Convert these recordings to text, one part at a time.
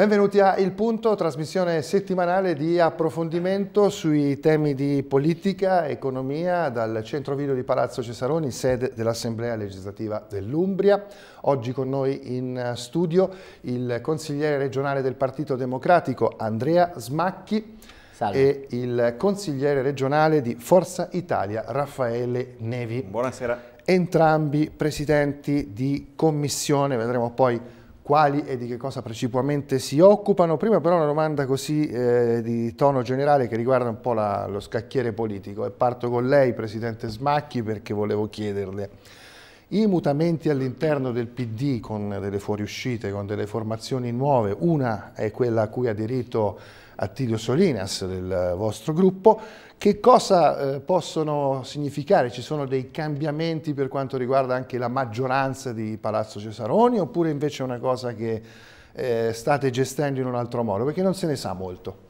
Benvenuti a Il Punto, trasmissione settimanale di approfondimento sui temi di politica, economia, dal centro video di Palazzo Cesaroni, sede dell'Assemblea legislativa dell'Umbria. Oggi con noi in studio il consigliere regionale del Partito Democratico Andrea Smacchi Salve. e il consigliere regionale di Forza Italia Raffaele Nevi. Buonasera. Entrambi presidenti di commissione, vedremo poi quali e di che cosa principalmente si occupano. Prima però una domanda così eh, di tono generale che riguarda un po' la, lo scacchiere politico e parto con lei, Presidente Smacchi, perché volevo chiederle. I mutamenti all'interno del PD con delle fuoriuscite, con delle formazioni nuove, una è quella a cui ha aderito Attilio Solinas del vostro gruppo. Che cosa eh, possono significare? Ci sono dei cambiamenti per quanto riguarda anche la maggioranza di Palazzo Cesaroni oppure invece è una cosa che eh, state gestendo in un altro modo? Perché non se ne sa molto.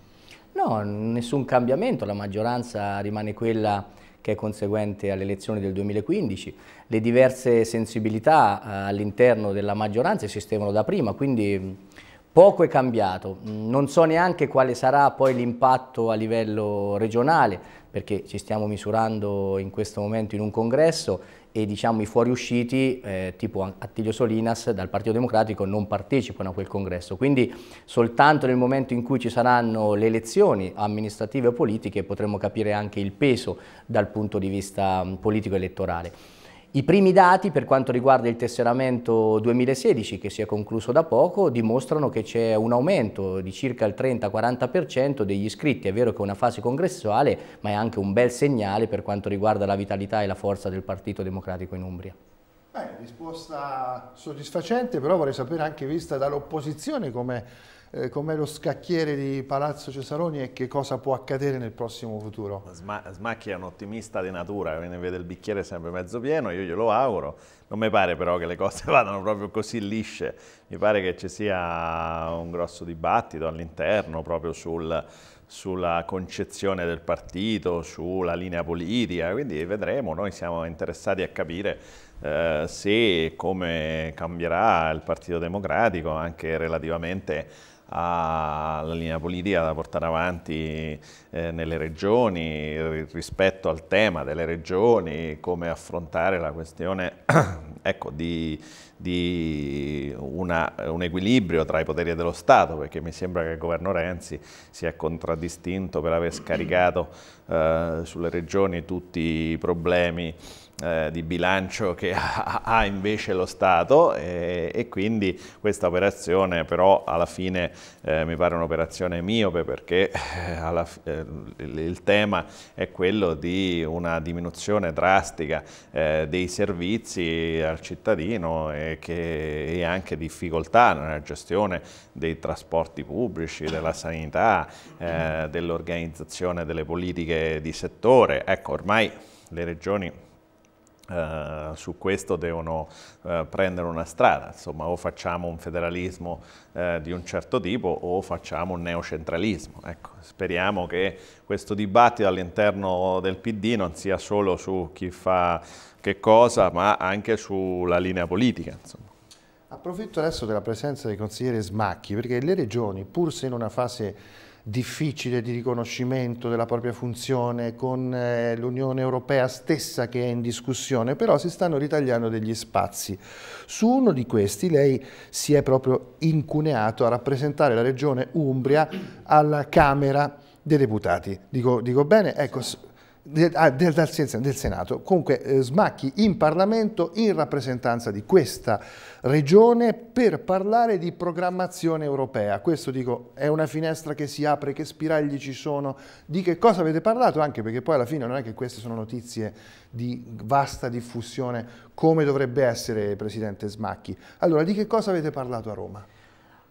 No, nessun cambiamento, la maggioranza rimane quella che è conseguente alle elezioni del 2015. Le diverse sensibilità eh, all'interno della maggioranza esistevano da prima, quindi Poco è cambiato, non so neanche quale sarà poi l'impatto a livello regionale, perché ci stiamo misurando in questo momento in un congresso e diciamo i fuoriusciti eh, tipo Attilio Solinas dal Partito Democratico non partecipano a quel congresso, quindi soltanto nel momento in cui ci saranno le elezioni amministrative o politiche potremo capire anche il peso dal punto di vista politico-elettorale. I primi dati per quanto riguarda il tesseramento 2016 che si è concluso da poco dimostrano che c'è un aumento di circa il 30-40% degli iscritti, è vero che è una fase congressuale ma è anche un bel segnale per quanto riguarda la vitalità e la forza del Partito Democratico in Umbria. Beh, risposta soddisfacente però vorrei sapere anche vista dall'opposizione come eh, com'è lo scacchiere di Palazzo Cesaroni e che cosa può accadere nel prossimo futuro. Sma Smacchi è un ottimista di natura, quindi vede il bicchiere sempre mezzo pieno, io glielo auguro. Non mi pare però che le cose vadano proprio così lisce, mi pare che ci sia un grosso dibattito all'interno proprio sul sulla concezione del partito, sulla linea politica, quindi vedremo, noi siamo interessati a capire eh, se e come cambierà il Partito Democratico anche relativamente alla linea politica da portare avanti eh, nelle regioni rispetto al tema delle regioni, come affrontare la questione ecco, di, di una, un equilibrio tra i poteri dello Stato, perché mi sembra che il governo Renzi sia contraddistinto per aver scaricato eh, sulle regioni tutti i problemi eh, di bilancio che ha, invece lo Stato e, quindi questa operazione però alla fine eh, mi pare un'operazione miope perché eh, il tema è quello di una diminuzione drastica dei servizi al cittadino e, e anche difficoltà nella gestione dei trasporti pubblici, della sanità, dell'organizzazione delle politiche di settore. Ecco, ormai le regioni eh, su questo devono uh, prendere una strada, insomma o facciamo un federalismo uh, di un certo tipo o facciamo un neocentralismo. Ecco, speriamo che questo dibattito all'interno del PD non sia solo su chi fa che cosa, ma anche sulla linea politica. Insomma. Approfitto adesso della presenza dei consiglieri Smacchi, perché le regioni, pur se in una fase difficile di riconoscimento della propria funzione con eh, l'Unione Europea stessa che è in discussione, però si stanno ritagliando degli spazi. Su uno di questi lei si è proprio incuneato a rappresentare la regione Umbria alla Camera dei Deputati. Dico, dico bene? Ecco, sì del, ah, del, del, Senato. Comunque eh, Smacchi in Parlamento in rappresentanza di questa regione per parlare di programmazione europea. Questo dico è una finestra che si apre, che spiragli ci sono, di che cosa avete parlato, anche perché poi alla fine non è che queste sono notizie di vasta diffusione come dovrebbe essere, Presidente Smacchi. Allora, di che cosa avete parlato a Roma?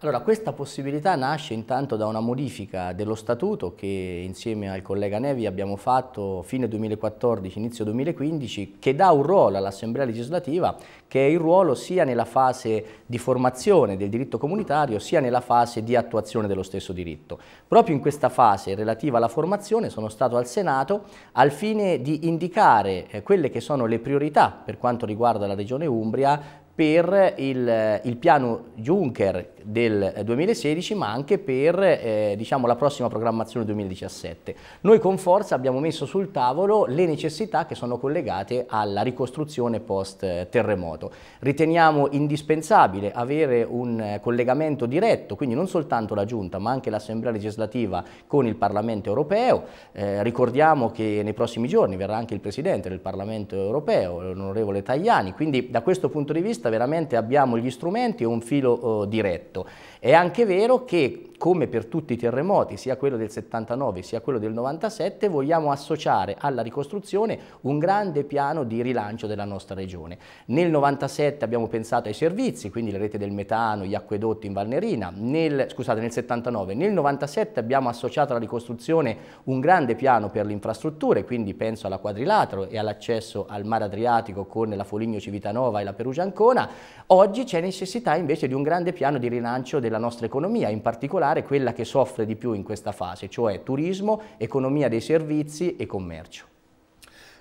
Allora, questa possibilità nasce intanto da una modifica dello statuto che insieme al collega Nevi abbiamo fatto fine 2014, inizio 2015, che dà un ruolo all'Assemblea legislativa, che è il ruolo sia nella fase di formazione del diritto comunitario, sia nella fase di attuazione dello stesso diritto. Proprio in questa fase relativa alla formazione sono stato al Senato al fine di indicare eh, quelle che sono le priorità per quanto riguarda la Regione Umbria per il, eh, il piano Juncker del 2016 eh, ma anche per eh, diciamo, la prossima programmazione 2017. Noi con Forza abbiamo messo sul tavolo le necessità che sono collegate alla ricostruzione post terremoto. Riteniamo indispensabile avere un eh, collegamento diretto, quindi non soltanto la Giunta ma anche l'Assemblea legislativa con il Parlamento europeo. Eh, ricordiamo che nei prossimi giorni verrà anche il Presidente del Parlamento europeo, l'onorevole Tajani, quindi da questo punto di vista veramente abbiamo gli strumenti e un filo eh, diretto. todo... È anche vero che come per tutti i terremoti, sia quello del 79 sia quello del 97, vogliamo associare alla ricostruzione un grande piano di rilancio della nostra regione. Nel 97 abbiamo pensato ai servizi, quindi la rete del metano, gli acquedotti in Valnerina, nel, scusate nel 79, nel 97 abbiamo associato alla ricostruzione un grande piano per le infrastrutture, quindi penso alla quadrilatero e all'accesso al mare Adriatico con la Foligno Civitanova e la Perugia Ancona, oggi c'è necessità invece di un grande piano di rilancio del della nostra economia, in particolare quella che soffre di più in questa fase, cioè turismo, economia dei servizi e commercio.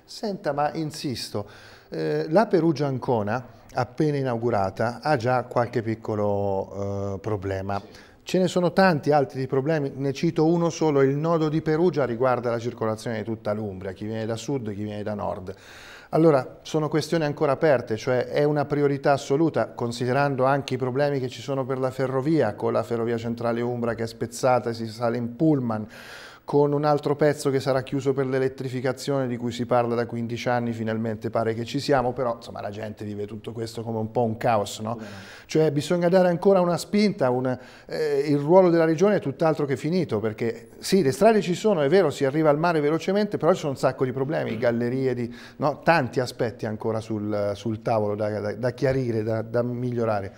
Senta, ma insisto, eh, la Perugia Ancona, appena inaugurata, ha già qualche piccolo eh, problema. Ce ne sono tanti altri problemi, ne cito uno solo, il nodo di Perugia riguarda la circolazione di tutta l'Umbria, chi viene da sud, e chi viene da nord. Allora, sono questioni ancora aperte, cioè è una priorità assoluta, considerando anche i problemi che ci sono per la ferrovia, con la ferrovia centrale Umbra che è spezzata, e si sale in pullman, con un altro pezzo che sarà chiuso per l'elettrificazione di cui si parla da 15 anni, finalmente pare che ci siamo, però insomma la gente vive tutto questo come un po' un caos, no? Cioè bisogna dare ancora una spinta, una, eh, il ruolo della regione è tutt'altro che finito, perché sì, le strade ci sono, è vero, si arriva al mare velocemente, però ci sono un sacco di problemi, mm. gallerie, di, no? tanti aspetti ancora sul, sul tavolo da, da, da chiarire, da, da migliorare.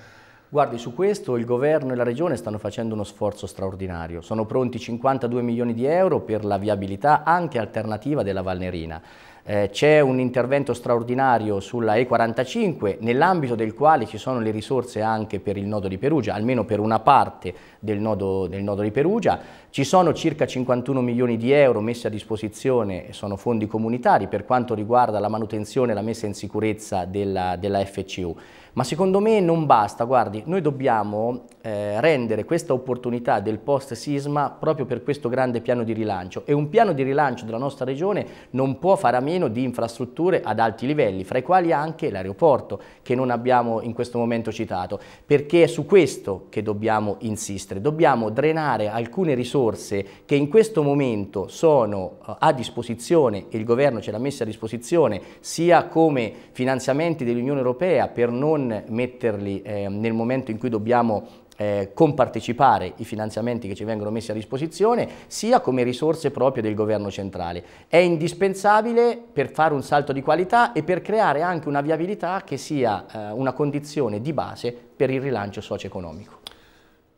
Guardi, su questo il governo e la regione stanno facendo uno sforzo straordinario. Sono pronti 52 milioni di euro per la viabilità anche alternativa della Valnerina. Eh, c'è un intervento straordinario sulla E45 nell'ambito del quale ci sono le risorse anche per il nodo di Perugia, almeno per una parte del nodo, del nodo di Perugia. Ci sono circa 51 milioni di euro messi a disposizione, sono fondi comunitari, per quanto riguarda la manutenzione e la messa in sicurezza della, della FCU. Ma secondo me non basta, guardi, noi dobbiamo eh, rendere questa opportunità del post sisma proprio per questo grande piano di rilancio e un piano di rilancio della nostra regione non può fare a meno meno di infrastrutture ad alti livelli, fra i quali anche l'aeroporto, che non abbiamo in questo momento citato, perché è su questo che dobbiamo insistere. Dobbiamo drenare alcune risorse che in questo momento sono eh, a disposizione, e il governo ce l'ha messa a disposizione, sia come finanziamenti dell'Unione Europea per non metterli eh, nel momento in cui dobbiamo eh, compartecipare i finanziamenti che ci vengono messi a disposizione, sia come risorse proprie del governo centrale. È indispensabile per fare un salto di qualità e per creare anche una viabilità che sia eh, una condizione di base per il rilancio socio-economico.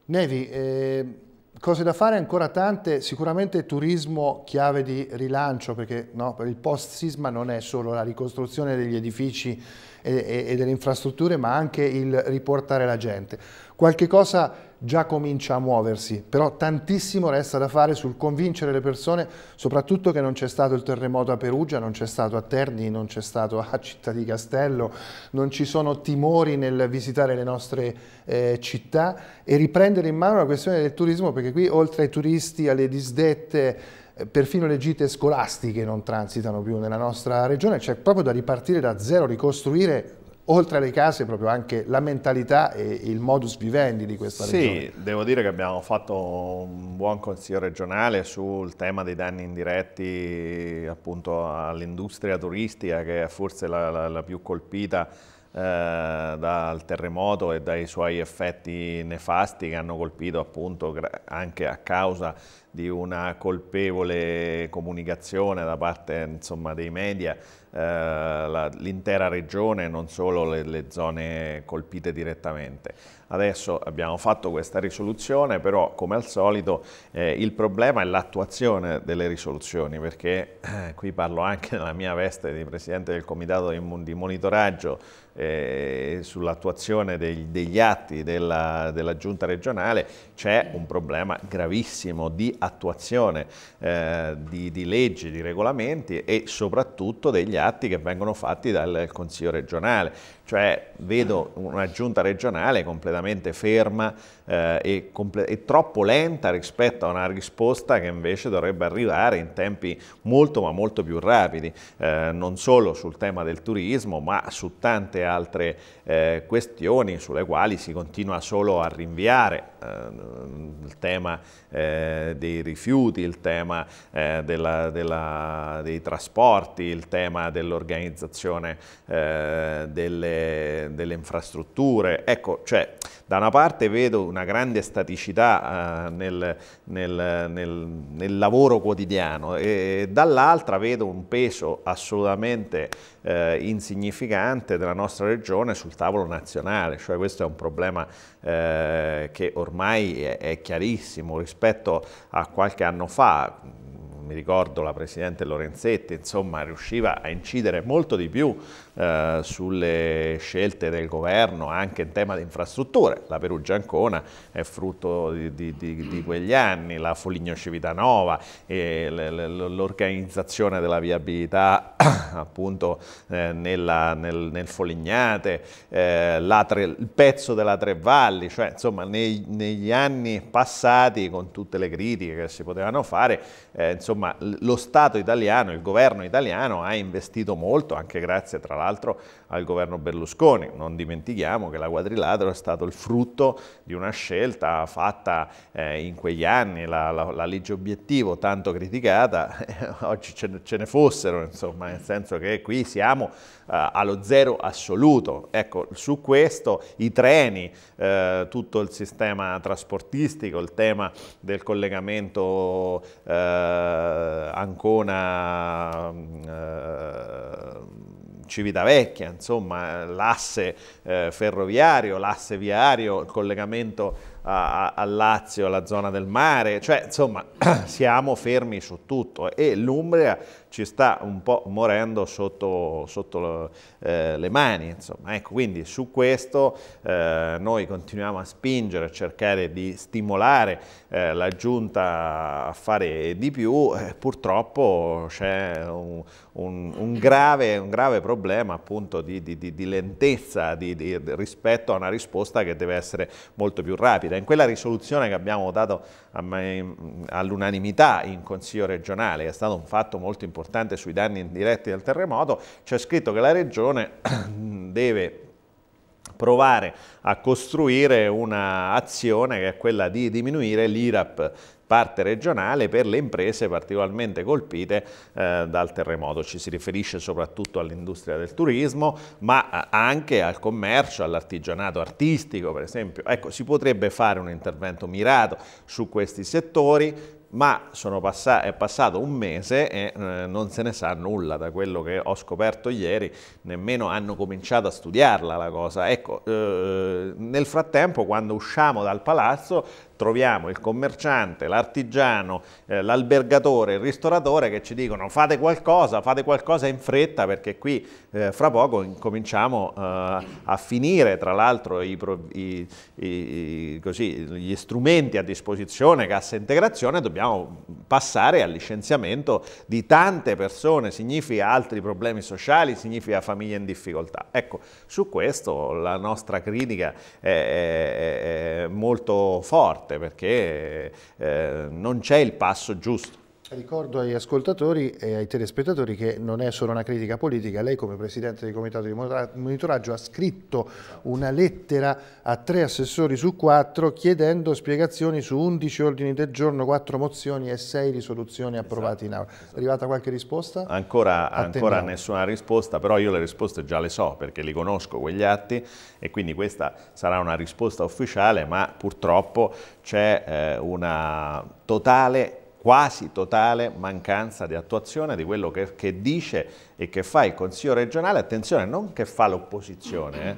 Nevi, eh, cose da fare ancora tante, sicuramente turismo chiave di rilancio, perché no, il post-sisma non è solo la ricostruzione degli edifici e, e, e delle infrastrutture, ma anche il riportare la gente qualche cosa già comincia a muoversi, però tantissimo resta da fare sul convincere le persone, soprattutto che non c'è stato il terremoto a Perugia, non c'è stato a Terni, non c'è stato a Città di Castello, non ci sono timori nel visitare le nostre eh, città e riprendere in mano la questione del turismo perché qui oltre ai turisti, alle disdette, eh, perfino le gite scolastiche non transitano più nella nostra regione, c'è cioè proprio da ripartire da zero, ricostruire oltre alle case, proprio anche la mentalità e il modus vivendi di questa sì, regione. Sì, devo dire che abbiamo fatto un buon consiglio regionale sul tema dei danni indiretti appunto all'industria turistica, che è forse la, la, la più colpita eh, dal terremoto e dai suoi effetti nefasti che hanno colpito appunto anche a causa di una colpevole comunicazione da parte insomma, dei media eh, l'intera regione, non solo le, le, zone colpite direttamente. Adesso abbiamo fatto questa risoluzione, però come al solito eh, il problema è l'attuazione delle risoluzioni, perché eh, qui parlo anche nella mia veste di Presidente del Comitato di Monitoraggio eh, sull'attuazione degli atti della, della giunta regionale c'è un problema gravissimo di attuazione eh, di, di, leggi, di regolamenti e soprattutto degli atti che vengono fatti dal Consiglio regionale. Cioè vedo una giunta regionale completamente ferma eh, e, comple e, troppo lenta rispetto a una risposta che invece dovrebbe arrivare in tempi molto ma molto più rapidi, eh, non solo sul tema del turismo ma su tante altre eh, questioni sulle quali si continua solo a rinviare eh, il tema eh, dei rifiuti, il tema eh, della, della, dei trasporti, il tema dell'organizzazione delle delle, infrastrutture. Ecco, cioè, da una parte vedo una grande staticità eh, nel, nel, nel, nel, lavoro quotidiano e dall'altra vedo un peso assolutamente eh, insignificante della nostra regione sul tavolo nazionale, cioè questo è un problema eh, che ormai è, è chiarissimo rispetto a qualche anno fa, mi ricordo la Presidente Lorenzetti, insomma riusciva a incidere molto di più eh, sulle scelte del governo anche in tema di infrastrutture, la Perugia-Ancona è frutto di, di, di, di, quegli anni, la Foligno-Civitanova, l'organizzazione della viabilità appunto eh, nella, nel, nel, Folignate, eh, tre, il pezzo della Tre Valli, cioè insomma nei, negli anni passati con tutte le critiche che si potevano fare, eh, insomma insomma lo Stato italiano, il governo italiano ha investito molto, anche grazie tra l'altro al governo Berlusconi. Non dimentichiamo che la quadrilatero è stato il frutto di una scelta fatta eh, in quegli anni, la, la, la, legge obiettivo tanto criticata, eh, oggi ce, ce, ne fossero, insomma, nel senso che qui siamo eh, allo zero assoluto. Ecco, su questo i treni, eh, tutto il sistema trasportistico, il tema del collegamento eh, Ancona mm, eh, Civitavecchia, insomma l'asse eh, ferroviario, l'asse viario, il collegamento a Lazio, alla zona del mare, cioè insomma siamo fermi su tutto e l'Umbria ci sta un po' morendo sotto, sotto eh, le mani. Insomma. Ecco, quindi su questo eh, noi continuiamo a spingere, a cercare di stimolare eh, la Giunta a fare di più, eh, purtroppo c'è un, un, un, grave, un, grave, problema appunto di, di, di, di lentezza rispetto a una risposta che deve essere molto più rapida. In quella risoluzione che abbiamo dato all'unanimità in Consiglio regionale, è stato un fatto molto importante, importante sui danni indiretti del terremoto, c'è scritto che la Regione deve provare a costruire un'azione che è quella di diminuire l'IRAP parte regionale per le imprese particolarmente colpite eh, dal terremoto. Ci si riferisce soprattutto all'industria del turismo, ma eh, anche al commercio, all'artigianato artistico, per esempio. Ecco, si potrebbe fare un intervento mirato su questi settori, ma passa è passato un mese e eh, non se ne sa nulla da quello che ho scoperto ieri, nemmeno hanno cominciato a studiarla la cosa. Ecco, eh, nel frattempo quando usciamo dal palazzo troviamo il commerciante, l'artigiano, eh, l'albergatore, il ristoratore che ci dicono fate qualcosa, fate qualcosa in fretta perché qui eh, fra poco cominciamo eh, a finire tra l'altro gli strumenti a disposizione, cassa integrazione, dobbiamo passare al licenziamento di tante persone, significa altri problemi sociali, significa famiglie in difficoltà. Ecco, su questo la nostra critica è, è, è molto forte perché eh, non c'è il passo giusto. Ricordo agli ascoltatori e ai telespettatori che non è solo una critica politica, lei come Presidente del Comitato di Monitoraggio ha scritto una lettera a tre assessori su quattro chiedendo spiegazioni su 11 ordini del giorno, quattro mozioni e sei risoluzioni esatto, approvate esatto, in Aula. Esatto. È arrivata qualche risposta? Ancora, ancora, nessuna risposta, però io le risposte già le so perché li conosco quegli atti e quindi questa sarà una risposta ufficiale, ma purtroppo c'è eh, una totale quasi totale mancanza di attuazione di quello che, che, dice e che fa il Consiglio regionale, attenzione, non che fa l'opposizione eh,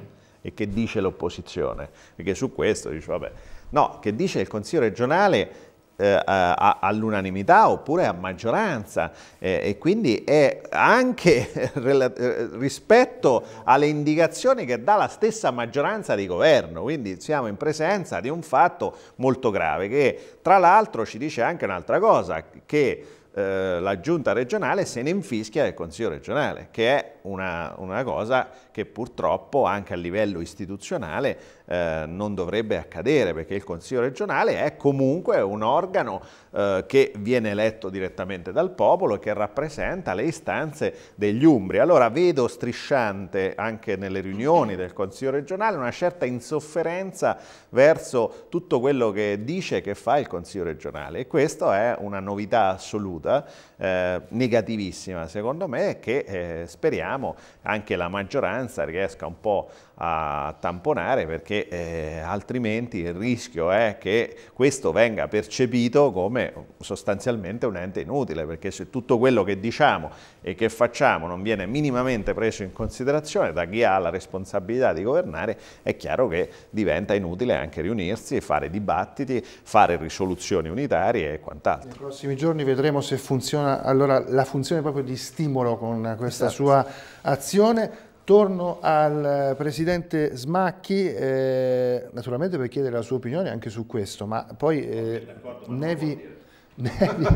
e che dice l'opposizione, perché su questo dice, vabbè, no, che dice il Consiglio regionale eh, all'unanimità oppure a maggioranza eh, e quindi è anche eh, rispetto alle indicazioni che dà la stessa maggioranza di governo, quindi siamo in presenza di un fatto molto grave che tra l'altro ci dice anche un'altra cosa, che eh, la giunta regionale se ne infischia del Consiglio regionale, che è una, una cosa che purtroppo anche a livello istituzionale eh, non dovrebbe accadere perché il Consiglio regionale è comunque un organo eh, che viene eletto direttamente dal popolo e che rappresenta le istanze degli umbri. Allora vedo strisciante anche nelle riunioni del Consiglio regionale una certa insofferenza verso tutto quello che dice e che fa il Consiglio regionale e questa è una novità assoluta, eh, negativissima secondo me, che eh, speriamo speriamo anche la maggioranza riesca un po' a tamponare perché eh, altrimenti il rischio è che questo venga percepito come sostanzialmente un ente inutile perché se tutto quello che diciamo e che facciamo non viene minimamente preso in considerazione da chi ha la responsabilità di governare è chiaro che diventa inutile anche riunirsi, fare dibattiti, fare risoluzioni unitarie e quant'altro. Nei prossimi giorni vedremo se funziona allora la funzione proprio di stimolo con questa esatto. sua azione Torno al eh, Presidente Smacchi, eh, naturalmente per chiedere la sua opinione anche su questo, ma poi eh, Nevi, Nevi,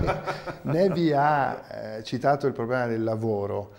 Nevi, ha eh, citato il problema del lavoro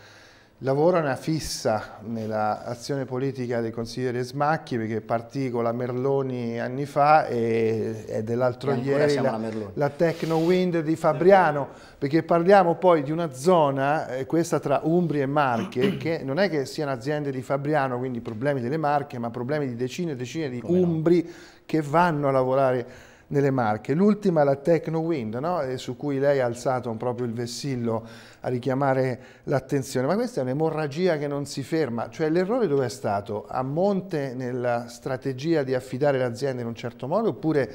lavora una fissa nell'azione politica del consigliere Smacchi perché partì con la Merloni anni fa e, e dell'altro ieri la, la Techno Wind di Fabriano perché parliamo poi di una zona, eh, questa tra Umbria e Marche, che non è che siano aziende di Fabriano, quindi problemi delle Marche, ma problemi di decine e decine di Come Umbri no. che vanno a lavorare nelle Marche. L'ultima è la Technowind, no? Eh, su cui lei ha alzato proprio il vessillo a richiamare l'attenzione, ma questa è un'emorragia che non si ferma, cioè l'errore dove è stato? A monte nella strategia di affidare l'azienda in un certo modo oppure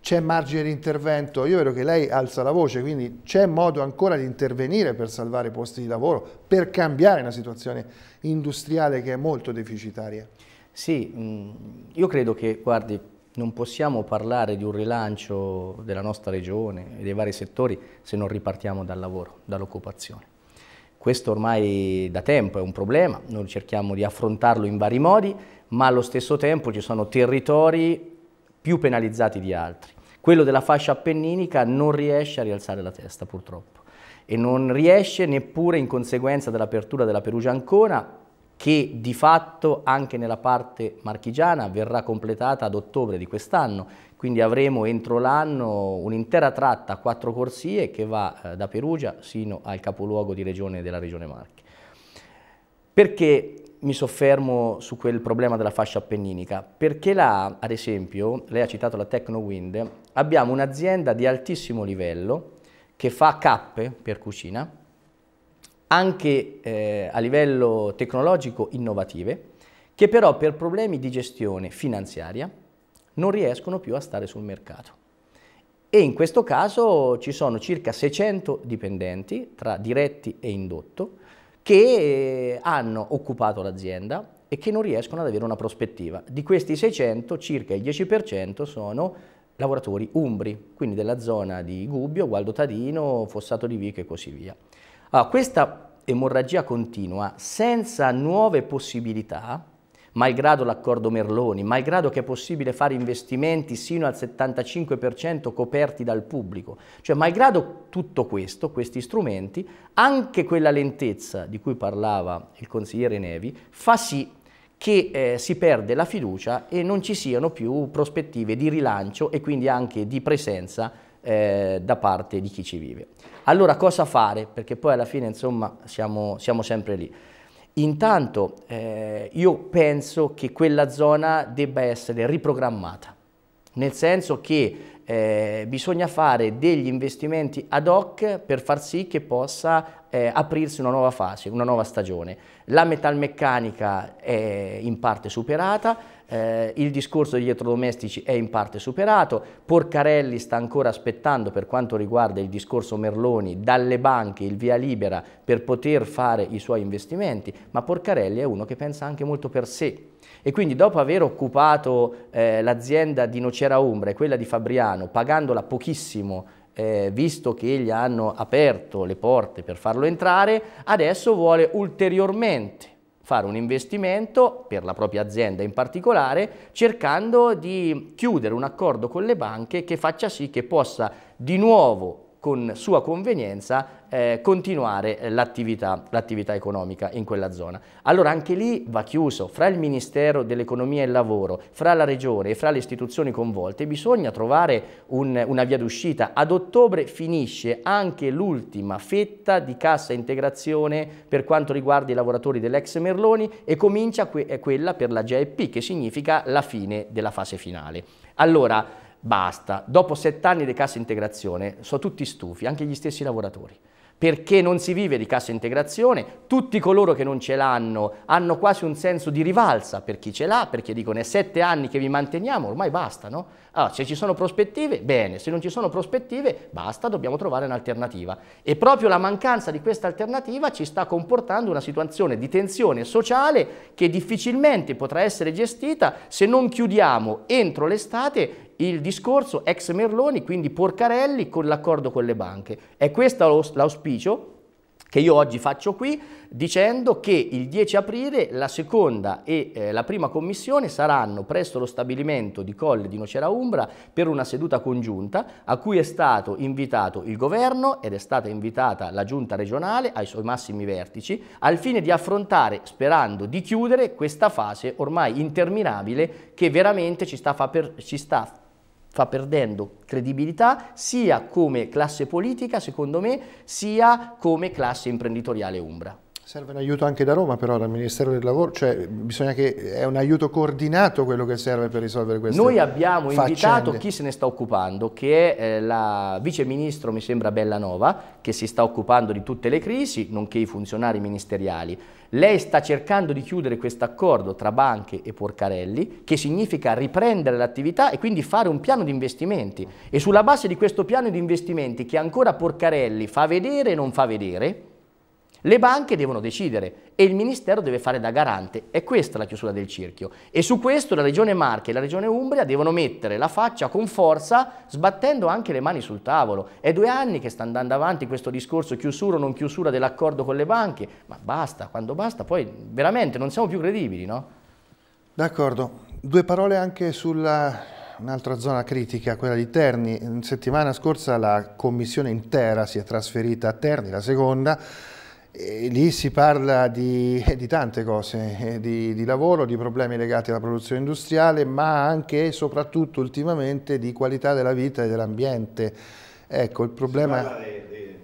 c'è margine di intervento? Io vedo che lei alza la voce, quindi c'è modo ancora di intervenire per salvare posti di lavoro, per cambiare una situazione industriale che è molto deficitaria. Sì, mm, io credo che, guardi, non possiamo parlare di un rilancio della nostra regione e dei vari settori se non ripartiamo dal lavoro, dall'occupazione. Questo ormai da tempo è un problema, noi cerchiamo di affrontarlo in vari modi, ma allo stesso tempo ci sono territori più penalizzati di altri. Quello della fascia appenninica non riesce a rialzare la testa purtroppo e non riesce neppure in conseguenza dell'apertura della Perugia Ancona che di fatto anche nella parte marchigiana verrà completata ad ottobre di quest'anno, quindi avremo entro l'anno un'intera tratta a quattro corsie che va eh, da Perugia sino al capoluogo di regione della regione Marche. Perché mi soffermo su quel problema della fascia appenninica? Perché là, ad esempio, lei ha citato la Tecnowind, abbiamo un'azienda di altissimo livello che fa cappe per cucina, anche eh, a livello tecnologico innovative, che però per problemi di gestione finanziaria non riescono più a stare sul mercato. E in questo caso ci sono circa 600 dipendenti tra diretti e indotto che eh, hanno occupato l'azienda e che non riescono ad avere una prospettiva. Di questi 600 circa il 10% sono lavoratori umbri, quindi della zona di Gubbio, Gualdo Tadino, Fossato di Vico e così via. Allora, ah, questa emorragia continua, senza nuove possibilità, malgrado l'accordo Merloni, malgrado che è possibile fare investimenti sino al 75% coperti dal pubblico, cioè malgrado tutto questo, questi strumenti, anche quella lentezza di cui parlava il consigliere Nevi fa sì che eh, si perde la fiducia e non ci siano più prospettive di rilancio e quindi anche di presenza eh, da parte di chi ci vive. Allora cosa fare? Perché poi alla fine insomma siamo, siamo sempre lì. Intanto eh, io penso che quella zona debba essere riprogrammata, nel senso che eh, bisogna fare degli investimenti ad hoc per far sì che possa eh, aprirsi una nuova fase, una nuova stagione. La metalmeccanica è in parte superata, eh, il discorso degli elettrodomestici è in parte superato, Porcarelli sta ancora aspettando per quanto riguarda il discorso Merloni dalle banche il via libera per poter fare i suoi investimenti, ma Porcarelli è uno che pensa anche molto per sé. E quindi dopo aver occupato eh, l'azienda di Nocera Umbra e quella di Fabriano, pagandola pochissimo eh, visto che gli hanno aperto le porte per farlo entrare, adesso vuole ulteriormente fare un investimento per la propria azienda in particolare, cercando di chiudere un accordo con le banche che faccia sì che possa di nuovo con sua convenienza eh, continuare l'attività, economica in quella zona. Allora anche lì va chiuso, fra il Ministero dell'Economia e del Lavoro, fra la Regione e fra le istituzioni coinvolte bisogna trovare un, una via d'uscita. Ad ottobre finisce anche l'ultima fetta di cassa integrazione per quanto riguarda i lavoratori dell'ex Merloni e comincia que quella per la GEP che significa la fine della fase finale. Allora, basta. Dopo sette anni di cassa integrazione sono tutti stufi, anche gli stessi lavoratori perché non si vive di cassa integrazione, tutti coloro che non ce l'hanno hanno quasi un senso di rivalsa per chi ce l'ha, perché dicono è sette anni che vi manteniamo, ormai basta, no? Allora, se ci sono prospettive, bene, se non ci sono prospettive, basta, dobbiamo trovare un'alternativa. E proprio la mancanza di questa alternativa ci sta comportando una situazione di tensione sociale che difficilmente potrà essere gestita se non chiudiamo entro l'estate il discorso ex Merloni, quindi Porcarelli con l'accordo con le banche. È questo l'auspicio che io oggi faccio qui dicendo che il 10 aprile la seconda e eh, la prima commissione saranno presso lo stabilimento di Colle di Nocera Umbra per una seduta congiunta a cui è stato invitato il governo ed è stata invitata la giunta regionale ai suoi massimi vertici al fine di affrontare, sperando di chiudere, questa fase ormai interminabile che veramente ci sta, per, ci sta sta perdendo credibilità sia come classe politica, secondo me, sia come classe imprenditoriale umbra. Serve un aiuto anche da Roma però, dal Ministero del Lavoro, cioè bisogna che è un aiuto coordinato quello che serve per risolvere queste Noi abbiamo faccende. invitato chi se ne sta occupando, che è eh, la vice ministro, mi sembra, Bellanova, che si sta occupando di tutte le crisi, nonché i funzionari ministeriali. Lei sta cercando di chiudere questo accordo tra banche e Porcarelli, che significa riprendere l'attività e quindi fare un piano di investimenti. E sulla base di questo piano di investimenti che ancora Porcarelli fa vedere e non fa vedere, le banche devono decidere e il Ministero deve fare da garante. È questa la chiusura del cerchio. E su questo la Regione Marche e la Regione Umbria devono mettere la faccia con forza, sbattendo anche le mani sul tavolo. È due anni che sta andando avanti questo discorso chiusura o non chiusura dell'accordo con le banche. Ma basta, quando basta poi veramente non siamo più credibili, no? D'accordo. Due parole anche sulla un'altra zona critica, quella di Terni. La Settimana scorsa la commissione intera si è trasferita a Terni, la seconda, e lì si parla di, di tante cose, eh, di, di, lavoro, di problemi legati alla produzione industriale, ma anche e soprattutto ultimamente di qualità della vita e dell'ambiente. Ecco, il problema... Dei, dei,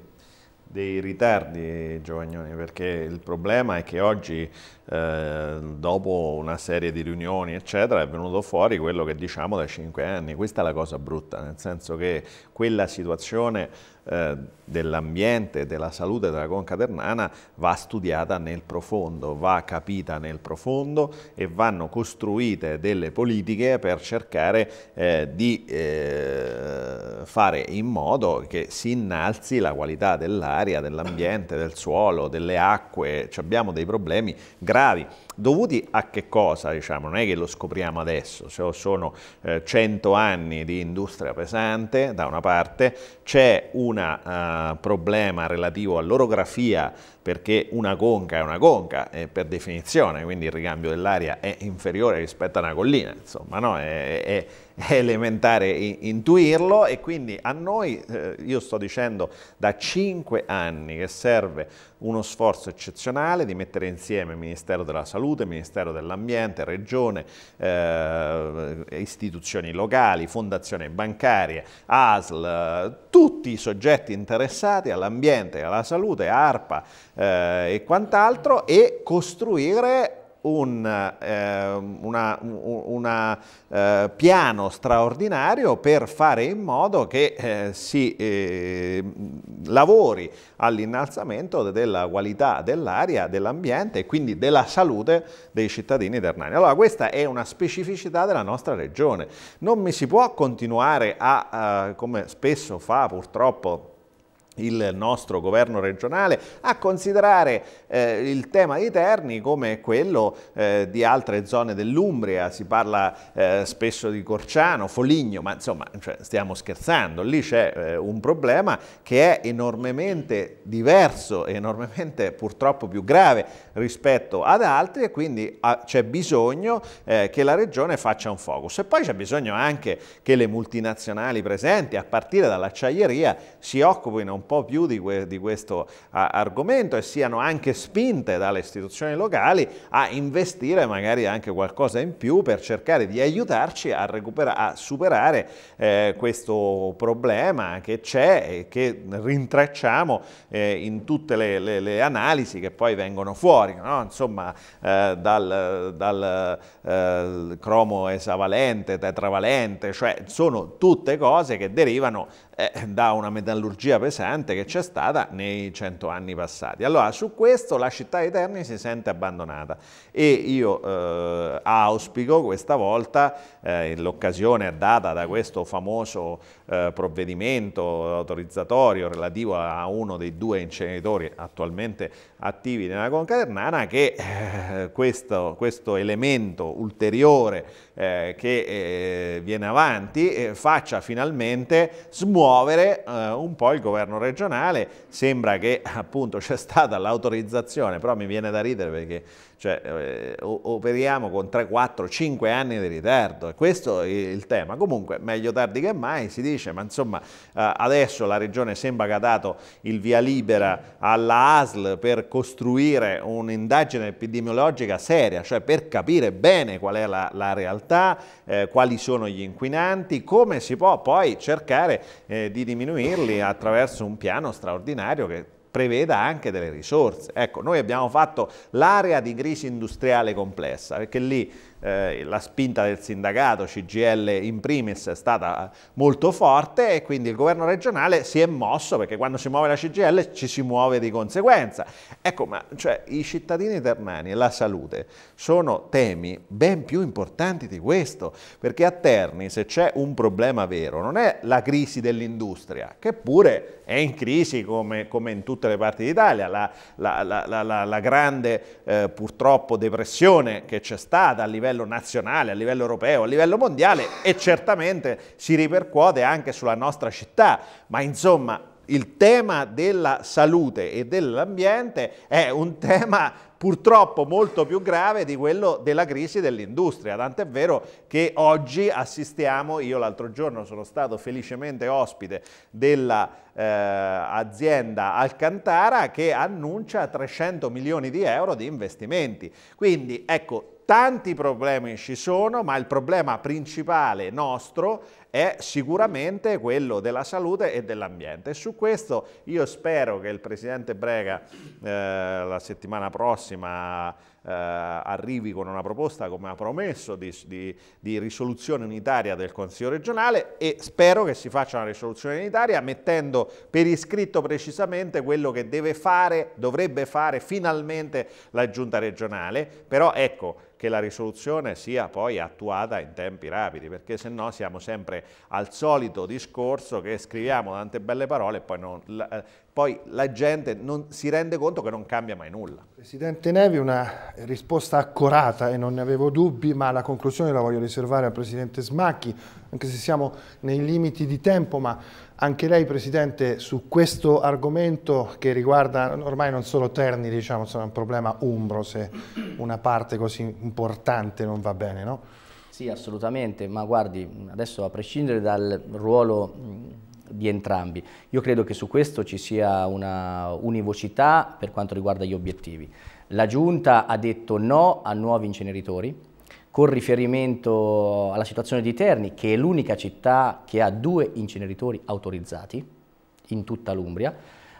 dei ritardi, Giovagnoni, perché il problema è che oggi, eh, dopo una serie di riunioni, eccetera, è venuto fuori quello che diciamo da cinque anni. Questa è la cosa brutta, nel senso che quella situazione eh, dell'ambiente, della salute della conca ternana va studiata nel profondo, va capita nel profondo e vanno costruite delle politiche per cercare eh, di eh, fare in modo che si innalzi la qualità dell'aria, dell'ambiente, del suolo, delle acque, cioè abbiamo dei problemi gravi dovuti a che cosa? Diciamo? Non è che lo scopriamo adesso, cioè, sono eh, 100 anni di industria pesante da una parte, c'è un uh, eh, problema relativo all'orografia perché una conca è una conca eh, per definizione, quindi il ricambio dell'aria è inferiore rispetto a una collina, insomma, no? è, è, è, elementare intuirlo e quindi a noi, eh, io sto dicendo da cinque anni che serve uno sforzo eccezionale di mettere insieme Ministero della Salute, Ministero dell'Ambiente, Regione, eh, istituzioni locali, fondazioni bancarie, ASL, tutti i soggetti interessati all'ambiente, alla salute, ARPA eh, e quant'altro e costruire un, eh, una, una, eh, piano straordinario per fare in modo che eh, si ehm, lavori all'innalzamento della qualità dell'aria, dell'ambiente e quindi della salute dei cittadini ternani. Allora questa è una specificità della nostra regione. Non mi si può continuare a, eh, come spesso fa purtroppo, il nostro governo regionale a considerare eh, il tema di Terni come quello eh, di altre zone dell'Umbria, si parla eh, spesso di Corciano, Foligno, ma insomma cioè, stiamo scherzando, lì c'è eh, un problema che è enormemente diverso, enormemente purtroppo più grave rispetto ad altri e quindi ah, c'è bisogno eh, che la regione faccia un focus e poi c'è bisogno anche che le multinazionali presenti a partire dall'acciaieria si occupino un po' più di, que di questo uh, argomento e siano anche spinte dalle istituzioni locali a investire magari anche qualcosa in più per cercare di aiutarci a, a superare eh, questo problema che c'è e che rintracciamo eh, in tutte le, le, le, analisi che poi vengono fuori, no? insomma eh, dal, dal eh, cromo esavalente, tetravalente, cioè sono tutte cose che derivano eh, da una metallurgia pesante che c'è stata nei cento anni passati. Allora, su questo la città di Terni si sente abbandonata e io eh, auspico questa volta, eh, l'occasione è data da questo famoso eh, provvedimento autorizzatorio relativo a uno dei due inceneritori attualmente attivi nella Conca Ternana, che eh, questo, questo elemento ulteriore eh, che eh, viene avanti eh, faccia finalmente smuovere eh, un po' il governo regionale. Sembra che appunto c'è stata l'autorizzazione, però mi viene da ridere perché cioè, eh, operiamo con 3, 4, 5 anni di ritardo e questo è il tema. Comunque, meglio tardi che mai, si dice, ma insomma, eh, adesso la Regione sembra che ha dato il via libera alla ASL per costruire un'indagine epidemiologica seria, cioè per capire bene qual è la, la realtà, eh, quali sono gli inquinanti, come si può poi cercare eh, di diminuirli attraverso un piano straordinario che preveda anche delle risorse. Ecco, noi abbiamo fatto l'area di crisi industriale complessa, perché lì eh, la spinta del sindacato CGL in primis è stata molto forte e quindi il governo regionale si è mosso perché quando si muove la CGL ci si muove di conseguenza. Ecco, ma cioè, i cittadini ternani e la salute sono temi ben più importanti di questo, perché a Terni se c'è un problema vero non è la crisi dell'industria, che pure è in crisi come, come in tutte le parti d'Italia, la, la, la, la, grande eh, purtroppo depressione che c'è stata a livello livello nazionale, a livello europeo, a livello mondiale e certamente si ripercuote anche sulla nostra città, ma insomma il tema della salute e dell'ambiente è un tema purtroppo molto più grave di quello della crisi dell'industria, tant'è vero che oggi assistiamo, io l'altro giorno sono stato felicemente ospite dell'azienda eh, Alcantara che annuncia 300 milioni di euro di investimenti, quindi ecco Tanti problemi ci sono, ma il problema principale nostro è sicuramente quello della salute e dell'ambiente. su questo io spero che il Presidente Brega eh, la settimana prossima eh, arrivi con una proposta, come ha promesso, di, di, di, risoluzione unitaria del Consiglio regionale e spero che si faccia una risoluzione unitaria mettendo per iscritto precisamente quello che deve fare, dovrebbe fare finalmente la Giunta regionale, però ecco che la risoluzione sia poi attuata in tempi rapidi, perché se no siamo sempre sempre al solito discorso che scriviamo tante belle parole e poi, non, la, eh, poi la, gente non, si rende conto che non cambia mai nulla. Presidente Nevi, una risposta accurata e non ne avevo dubbi, ma la conclusione la voglio riservare al Presidente Smacchi, anche se siamo nei limiti di tempo, ma anche lei Presidente su questo argomento che riguarda ormai non solo Terni, diciamo, è un problema umbro se una parte così importante non va bene, no? Sì, assolutamente, ma guardi, adesso a prescindere dal ruolo di entrambi, io credo che su questo ci sia una univocità per quanto riguarda gli obiettivi. La Giunta ha detto no a nuovi inceneritori, con riferimento alla situazione di Terni, che è l'unica città che ha due inceneritori autorizzati in tutta l'Umbria,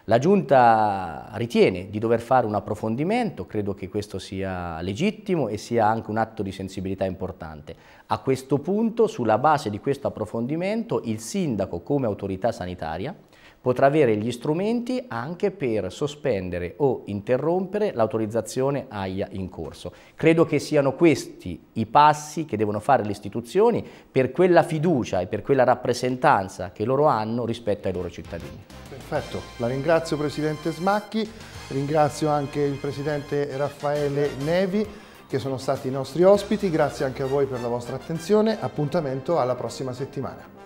la Giunta ritiene di dover fare un approfondimento, credo che questo sia legittimo e sia anche un atto di sensibilità importante. A questo punto, sulla base di questo approfondimento, il Sindaco come autorità sanitaria potrà avere gli strumenti anche per sospendere o interrompere l'autorizzazione AIA in corso. Credo che siano questi i passi che devono fare le istituzioni per quella fiducia e per quella rappresentanza che loro hanno rispetto ai loro cittadini. Perfetto, la ringrazio Presidente Smacchi, ringrazio anche il Presidente Raffaele Nevi che sono stati i nostri ospiti, grazie anche a voi per la vostra attenzione, appuntamento alla prossima settimana.